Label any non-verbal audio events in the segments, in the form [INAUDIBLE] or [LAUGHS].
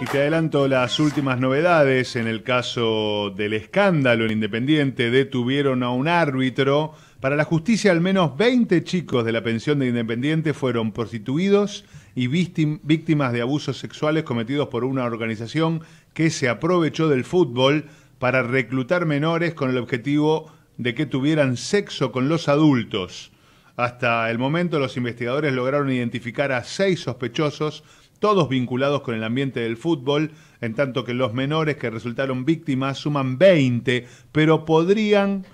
Y te adelanto las últimas novedades. En el caso del escándalo en Independiente, detuvieron a un árbitro. Para la justicia, al menos 20 chicos de la pensión de Independiente fueron prostituidos y víctimas de abusos sexuales cometidos por una organización que se aprovechó del fútbol para reclutar menores con el objetivo de que tuvieran sexo con los adultos. Hasta el momento los investigadores lograron identificar a seis sospechosos todos vinculados con el ambiente del fútbol, en tanto que los menores que resultaron víctimas suman 20, pero podrían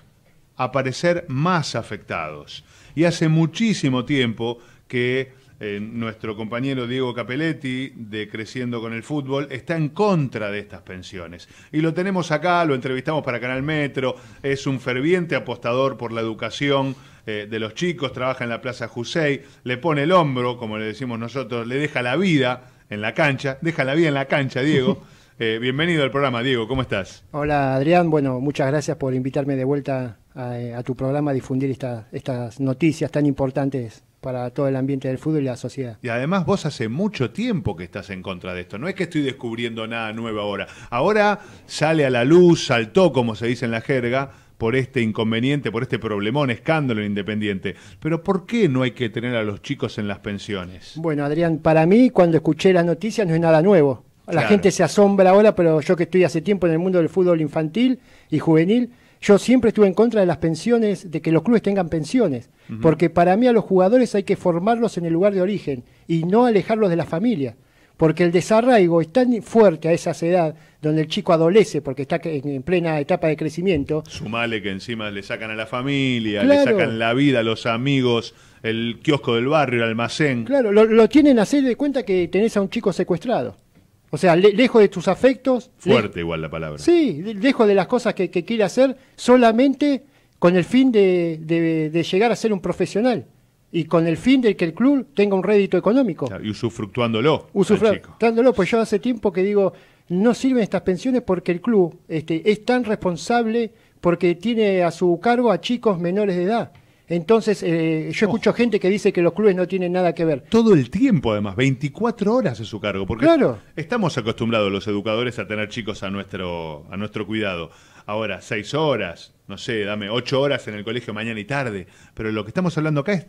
aparecer más afectados. Y hace muchísimo tiempo que eh, nuestro compañero Diego Capelletti de Creciendo con el Fútbol está en contra de estas pensiones. Y lo tenemos acá, lo entrevistamos para Canal Metro, es un ferviente apostador por la educación eh, de los chicos, trabaja en la Plaza Jusei le pone el hombro, como le decimos nosotros, le deja la vida en la cancha, deja la vida en la cancha, Diego. [LAUGHS] Eh, bienvenido al programa, Diego, ¿cómo estás? Hola, Adrián. Bueno, muchas gracias por invitarme de vuelta a, tu programa a difundir estas noticias tan importantes para todo el ambiente del fútbol y la sociedad. Y además vos hace mucho tiempo que estás en contra de esto, no es que estoy descubriendo nada nuevo ahora. Ahora sale a la luz, saltó, como se dice en la jerga, por este inconveniente, por este problemón, escándalo Independiente. Pero ¿por qué no hay que tener a los chicos en las pensiones? Bueno, Adrián, para mí cuando escuché las noticias no es nada nuevo. La gente se asombra ahora, pero yo que estoy hace tiempo en el mundo del fútbol infantil y juvenil, yo siempre estuve en contra de las pensiones, de que los clubes tengan pensiones, porque para mí a los jugadores hay que formarlos en el lugar de origen y no alejarlos de la familia, porque el desarraigo es tan fuerte a esa edad, donde el chico adolece porque está en plena etapa de crecimiento. Sumale que encima le sacan a la familia, le sacan la vida a los amigos, el kiosco del barrio, el almacén. Claro, lo, tienen a ser de cuenta que tenés a un chico secuestrado. O sea, lejos de tus afectos. Fuerte igual la palabra. Sí, lejos de las cosas que, quiere hacer, solamente con el fin de, llegar a ser un profesional y con el fin de que el club tenga un rédito económico. Y usufructuándolo. Usufructuándolo, pues yo hace tiempo que digo, no sirven estas pensiones porque el club este, es tan responsable porque tiene a su cargo a chicos menores de edad. Entonces, eh, yo oh. escucho gente que dice que los clubes no tienen nada que ver. Todo el tiempo, además, 24 horas es su cargo. Porque claro. estamos acostumbrados los educadores a tener chicos a nuestro, a nuestro cuidado. Ahora, 6 horas, no sé, dame 8 horas en el colegio mañana y tarde. Pero lo que estamos hablando acá es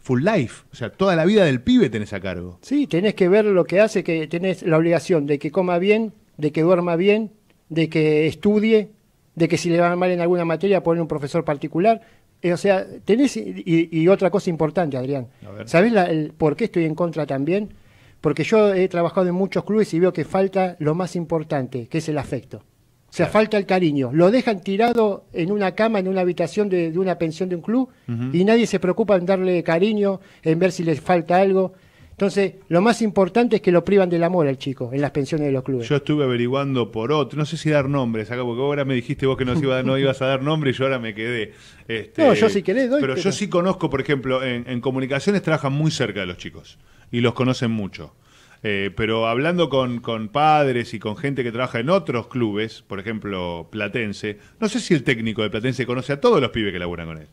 full life, o sea, toda la vida del pibe tenés a cargo. Sí, tenés que ver lo que hace, que tenés la obligación de que coma bien, de que duerma bien, de que estudie, de que si le va mal en alguna materia poner un profesor particular eh, o sea, tenés, y, otra cosa importante, Adrián, ¿sabés por qué estoy en contra también? Porque yo he trabajado en muchos clubes y veo que falta lo más importante, que es el afecto. O sea, falta el cariño. Lo dejan tirado en una cama, en una habitación de, una pensión de un club y nadie se preocupa en darle cariño, en ver si les falta algo. Entonces, lo más importante es que lo privan del amor al chico en las pensiones de los clubes. Yo estuve averiguando por otro, no sé si dar nombres acá, porque ahora me dijiste vos que iba, no ibas a dar nombres y yo ahora me quedé. Este, no, yo sí doy. Pero, yo sí conozco, por ejemplo, en, comunicaciones trabajan muy cerca de los chicos y los conocen mucho. Eh, pero hablando con, con padres y con gente que trabaja en otros clubes, por ejemplo, Platense, no sé si el técnico de Platense conoce a todos los pibes que laburan con él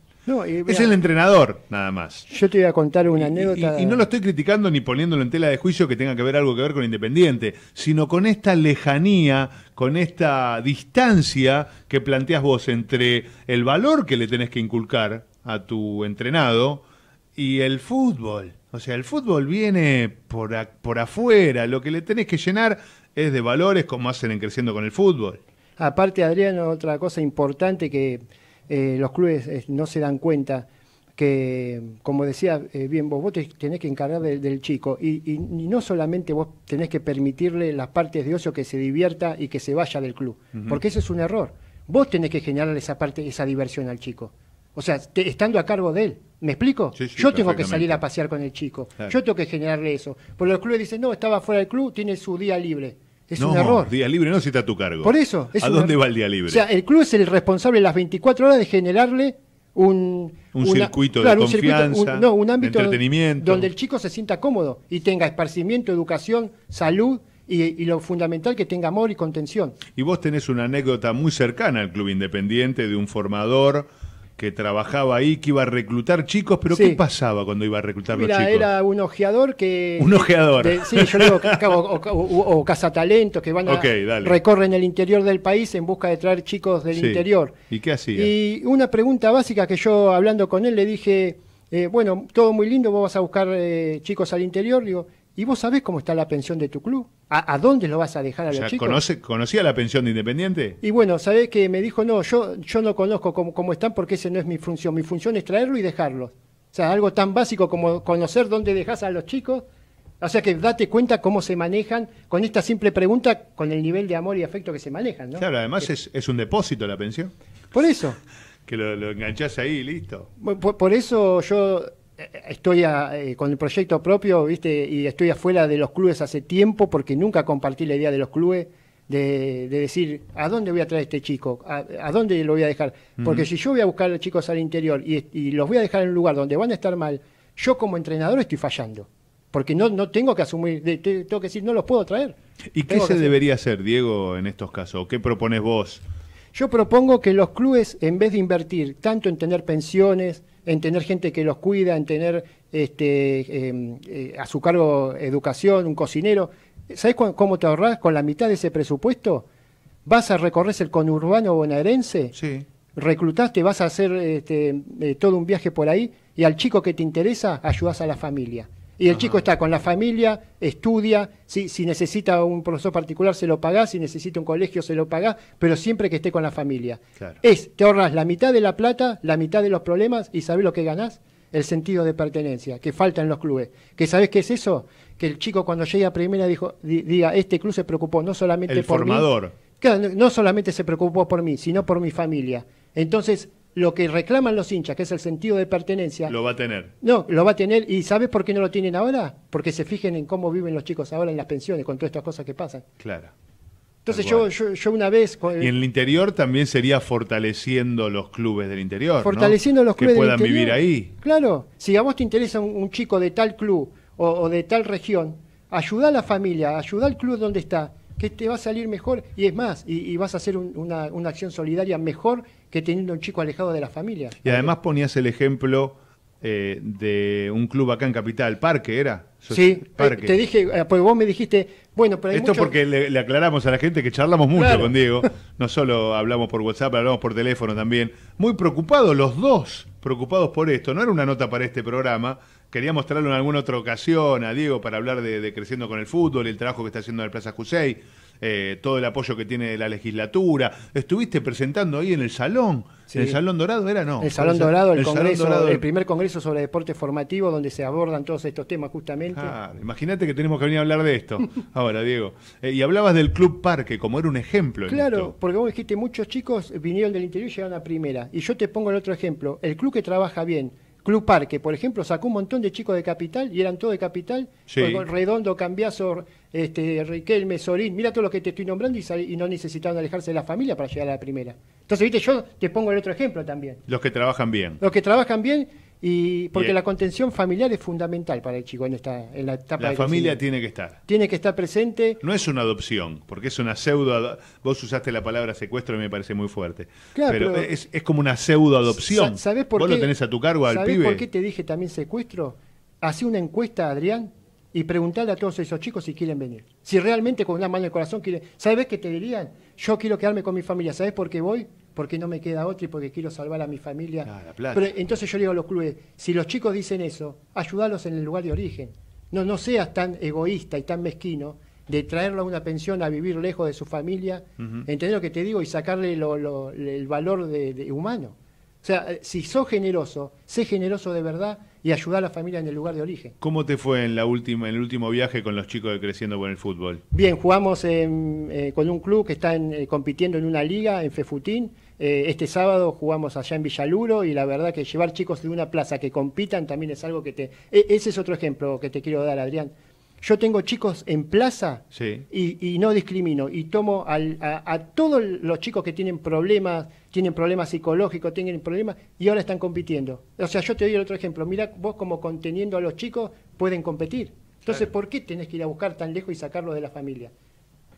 es el entrenador, nada más. Yo te voy a contar una anécdota. Y, no lo estoy criticando ni poniéndolo en tela de juicio que tenga que ver algo que ver con Independiente, sino con esta lejanía, con esta distancia que planteas vos entre el valor que le tenés que inculcar a tu entrenado y el fútbol. O sea, el fútbol viene por, por afuera, lo que le tenés que llenar es de valores como hacen en Creciendo con el Fútbol. Aparte, Adriano, otra cosa importante que eh, los clubes eh, no se dan cuenta que, como decía eh, bien vos, vos tenés que encargar del chico y, no solamente vos tenés que permitirle las partes de ocio que se divierta y que se vaya del club, porque eso es un error. Vos tenés que generarle esa parte, esa diversión al chico. O sea, estando a cargo de él. ¿Me explico? yo tengo que salir a pasear con el chico. Yo tengo que generarle eso. Porque los clubes dicen, no, estaba fuera del club, tiene su día libre. Es un error. Día libre no si está a tu cargo. Por eso. ¿A dónde va el día libre? O sea, el club es el responsable las 24 horas de generarle un, un circuito de confianza, no, un ámbito donde el chico se sienta cómodo y tenga esparcimiento, educación, salud y, y, lo fundamental que tenga amor y contención. Y vos tenés una anécdota muy cercana al Club Independiente de un formador que trabajaba ahí, que iba a reclutar chicos, pero ¿qué pasaba cuando iba a reclutar los chicos? Era un ojeador que... Un ojeador. sí, yo digo, o, o, cazatalentos que van recorren el interior del país en busca de traer chicos del interior. ¿Y qué hacía? Y una pregunta básica que yo hablando con él le dije, eh, bueno, todo muy lindo, vos vas a buscar eh, chicos al interior, digo, ¿Y vos sabés cómo está la pensión de tu club? ¿A, dónde lo vas a dejar a los chicos? ¿Conocía la pensión de Independiente? Y bueno, sabés que me dijo, no, yo, yo no conozco cómo, cómo están porque esa no es mi función. Mi función es traerlo y dejarlo. O sea, algo tan básico como conocer dónde dejas a los chicos. O sea que date cuenta cómo se manejan con esta simple pregunta, con el nivel de amor y afecto que se manejan, ¿no? Claro, además es, un depósito la pensión. Por eso. [LAUGHS] que lo, enganchás ahí listo. por, eso yo estoy eh, con el proyecto propio, ¿viste? Y estoy afuera de los clubes hace tiempo porque nunca compartí la idea de los clubes de, decir, ¿a dónde voy a traer este chico? ¿A, dónde lo voy a dejar? Porque si yo voy a buscar a chicos al interior y, los voy a dejar en un lugar donde van a estar mal, yo como entrenador estoy fallando. Porque no, no tengo que asumir, tengo que decir, no los puedo traer. ¿Y qué se debería hacer, Diego, en estos casos? ¿Qué propones vos? Yo propongo que los clubes, en vez de invertir tanto en tener pensiones, en tener gente que los cuida, en tener este, em, eh, a su cargo educación, un cocinero. ¿Sabes cómo te ahorras con la mitad de ese presupuesto? Vas a recorrer el conurbano bonaerense, sí. reclutaste, vas a hacer este, eh, todo un viaje por ahí y al chico que te interesa ayudas a la familia. Y el chico está con la familia, estudia, si, necesita un profesor particular se lo paga, si necesita un colegio se lo paga, pero siempre que esté con la familia. Es, te ahorras la mitad de la plata, la mitad de los problemas y sabes lo que ganás, el sentido de pertenencia que falta en los clubes. ¿Que sabés qué es eso? Que el chico cuando llega a primera dijo, diga, este club se preocupó no solamente el por formador. mí. Claro, no solamente se preocupó por mí, sino por mi familia. Entonces, lo que reclaman los hinchas, que es el sentido de pertenencia. Lo va a tener. No, lo va a tener. ¿Y sabes por qué no lo tienen ahora? Porque se fijen en cómo viven los chicos ahora en las pensiones, con todas estas cosas que pasan. Claro. Entonces yo, yo, una vez... Y en el interior también sería fortaleciendo los clubes del interior. Fortaleciendo los clubes que puedan vivir ahí. Claro, si a vos te interesa un, chico de tal club o, de tal región, ayuda a la familia, ayuda al club donde está, que te va a salir mejor y es más, y, vas a hacer una, una acción solidaria mejor que teniendo un chico alejado de la familia. Y además ponías el ejemplo eh, de un club acá en Capital, Parque era. sí, parque. Eh, te dije, pues vos me dijiste, bueno, pero Esto porque le, aclaramos a la gente que charlamos mucho con Diego, [LAUGHS] no solo hablamos por WhatsApp, hablamos por teléfono también. Muy preocupados los dos, preocupados por esto. No era una nota para este programa, Quería mostrarlo en alguna otra ocasión a Diego para hablar de, Creciendo con el Fútbol, el trabajo que está haciendo en el Plaza Jusei, eh, todo el apoyo que tiene la legislatura. Estuviste presentando ahí en el salón, en el Salón Dorado, ¿era no? El Salón Dorado, el, congreso, el primer congreso sobre deporte formativo donde se abordan todos estos temas justamente. Ah, Imagínate que tenemos que venir a hablar de esto [LAUGHS] ahora, Diego. Eh, y hablabas del Club Parque como era un ejemplo. Claro, porque vos dijiste, muchos chicos vinieron del interior y llegaron a primera. Y yo te pongo el otro ejemplo, el club que trabaja bien Club Parque, por ejemplo, sacó un montón de chicos de Capital y eran todos de Capital, Redondo, Cambiazo, este, Riquelme, Sorín, mira todos los que te estoy nombrando y, no necesitaban alejarse de la familia para llegar a la primera. Entonces, viste, yo te pongo el otro ejemplo también. Los que trabajan bien. Los que trabajan bien y porque la contención familiar es fundamental para el chico en esta en la etapa. La familia tiene que estar. Tiene que estar presente. No es una adopción, porque es una pseudo. Vos usaste la palabra secuestro y me parece muy fuerte. Claro, pero, es, como una pseudo adopción. ¿sabés por vos lo tenés a tu cargo al ¿sabés por qué te dije también secuestro? Hací una encuesta, Adrián, y preguntarle a todos esos chicos si quieren venir. Si realmente con una mano en el corazón quieren. ¿Sabes qué te dirían? Yo quiero quedarme con mi familia. ¿Sabés por qué voy? porque no me queda otro y porque quiero salvar a mi familia. Ah, entonces yo le digo a los clubes, si los chicos dicen eso, ayúdalos en el lugar de origen. No, no seas tan egoísta y tan mezquino de traerlo a una pensión a vivir lejos de su familia, ¿entendés lo que te digo y sacarle el valor de, humano. O sea, si sos generoso, sé generoso de verdad y ayudar a la familia en el lugar de origen. ¿Cómo te fue en, la última, en el último viaje con los chicos de Creciendo con el Fútbol? Bien, jugamos eh, con un club que está eh, compitiendo en una liga, en Fefutín, eh, este sábado jugamos allá en Villaluro y la verdad que llevar chicos de una plaza que compitan también es algo que te... E, ese es otro ejemplo que te quiero dar, Adrián. Yo tengo chicos en plaza y, no discrimino y tomo al, a, todos los chicos que tienen problemas, tienen problemas psicológicos, tienen problemas y ahora están compitiendo. O sea, yo te doy el otro ejemplo. Mira, vos como conteniendo a los chicos pueden competir. Entonces, ¿por qué tenés que ir a buscar tan lejos y sacarlos de la familia?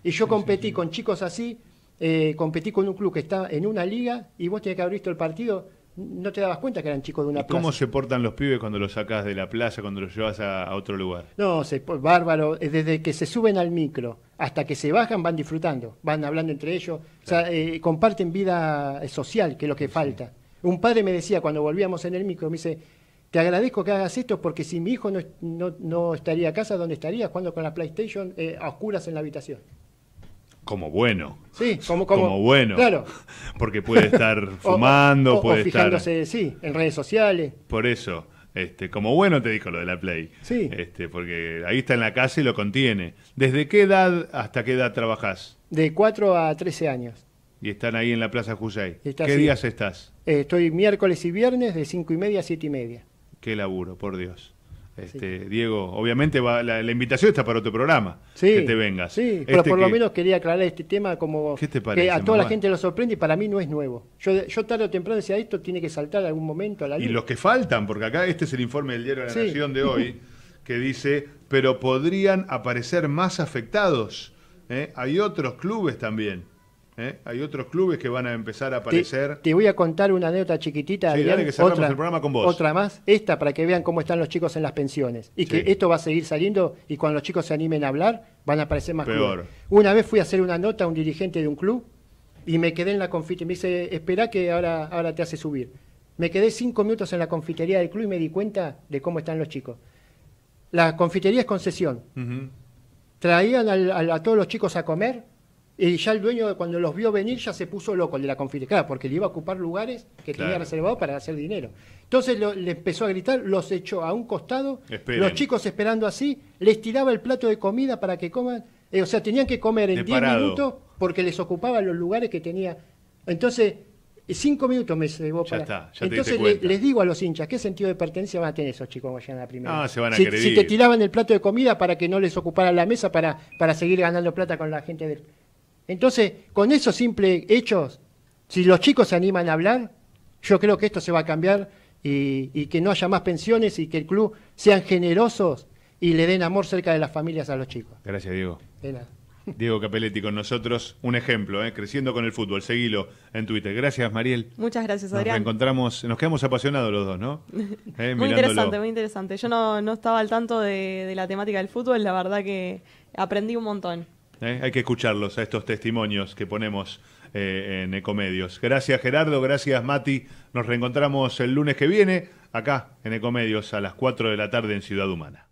Y yo competí con chicos así eh, competí con un club que está en una liga y vos tenés que haber visto el partido, no te dabas cuenta que eran chicos de una ¿Y ¿Cómo se portan los pibes cuando los sacas de la plaza, cuando los llevas a, otro lugar? No, pues, bárbaro. Desde que se suben al micro hasta que se bajan, van disfrutando, van hablando entre ellos, eh, comparten vida eh, social, que es lo que falta. Un padre me decía cuando volvíamos en el micro, me dice, te agradezco que hagas esto porque si mi hijo no, no, estaría a casa, ¿dónde estaría? Jugando con la PlayStation eh, a oscuras en la habitación como bueno. Sí, como, bueno. Claro. Porque puede estar [LAUGHS] fumando, puede estar. sí, en redes sociales. Por eso. Este, como bueno te dijo lo de la Play. Sí. Este, porque ahí está en la casa y lo contiene. ¿Desde qué edad hasta qué edad trabajás? De 4 a 13 años. Y están ahí en la Plaza Jujay ¿Qué días estás? estoy miércoles y viernes de 5 y media a 7 y media. Qué laburo, por Dios. Este, Diego, obviamente la, invitación está para otro programa. que te vengas. Sí, pero este por lo menos quería aclarar este tema como a toda la gente lo sorprende y para mí no es nuevo. Yo, tarde o temprano decía esto tiene que saltar algún momento a la Y los que faltan, porque acá este es el informe del diario de la Nación de hoy, [LAUGHS] que dice, pero podrían aparecer más afectados. ¿eh? Hay otros clubes también. ¿eh? Hay otros clubes que van a empezar a aparecer. Te, voy a contar una anécdota chiquitita. otra, Otra más, esta para que vean cómo están los chicos en las pensiones. Y que esto va a seguir saliendo y cuando los chicos se animen a hablar van a aparecer más Clubes. Una vez fui a hacer una nota a un dirigente de un club y me quedé en la confitería. Me dice, espera que ahora, te hace subir. Me quedé cinco minutos en la confitería del club y me di cuenta de cómo están los chicos. La confitería es concesión. Traían a todos los chicos a comer y ya el dueño, cuando los vio venir, ya se puso loco el de la confitería, porque le iba a ocupar lugares que tenía reservados para hacer dinero. Entonces le empezó a gritar, los echó a un costado, los chicos esperando así, les tiraba el plato de comida para que coman, eh, o sea, tenían que comer en 10 minutos porque les ocupaba los lugares que tenía. Entonces, cinco minutos me llevó para. Ya está, ya Entonces les digo a los hinchas, ¿qué sentido de pertenencia van a tener esos chicos vayan a la primera? Ah, se van a si, si, te tiraban el plato de comida para que no les ocupara la mesa para, para seguir ganando plata con la gente del entonces, con esos simples hechos, si los chicos se animan a hablar, yo creo que esto se va a cambiar y, que no haya más pensiones y que el club sean generosos y le den amor cerca de las familias a los chicos. Gracias, Diego. Diego Capelletti con nosotros, un ejemplo, ¿eh? creciendo con el fútbol, seguilo en Twitter. Gracias, Mariel. Muchas gracias, Adrián. Nos encontramos, nos quedamos apasionados los dos, ¿no? [LAUGHS] Eh, muy interesante, muy interesante. Yo no, estaba al tanto de la temática del fútbol, la verdad que aprendí un montón. ¿Eh? Hay que escucharlos a estos testimonios que ponemos eh, en Ecomedios. Gracias Gerardo, gracias Mati. Nos reencontramos el lunes que viene acá en Ecomedios a las 4 de la tarde en Ciudad Humana.